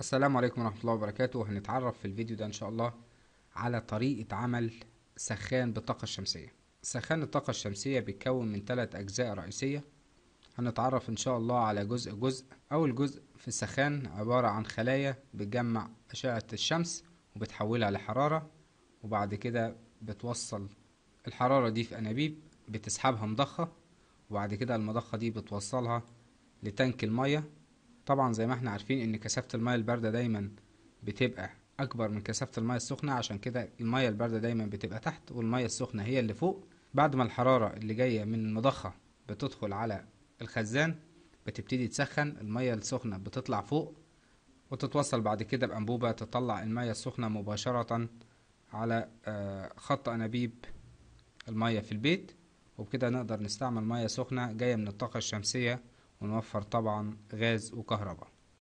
السلام عليكم ورحمة الله وبركاته هنتعرف في الفيديو ده إن شاء الله على طريقة عمل سخان بالطاقة الشمسية سخان الطاقة الشمسية بيتكون من ثلاث أجزاء رئيسية هنتعرف إن شاء الله على جزء جزء أول جزء في السخان عبارة عن خلايا بتجمع أشعة الشمس وبتحولها لحرارة وبعد كده بتوصل الحرارة دي في أنابيب بتسحبها مضخة وبعد كده المضخة دي بتوصلها لتانك المية طبعا زي ما احنا عارفين ان كثافة المية الباردة دايما بتبقى اكبر من كثافة المية السخنة عشان كده المية الباردة دايما بتبقى تحت والمية السخنة هي اللي فوق بعد ما الحرارة اللي جاية من المضخة بتدخل على الخزان بتبتدي تسخن المية السخنة بتطلع فوق وتتوصل بعد كده بأنبوبة تطلع المية السخنة مباشرة على آه، خط أنابيب المية في البيت وبكده نقدر نستعمل مية سخنة جاية من الطاقة الشمسية ونوفر طبعا غاز وكهرباء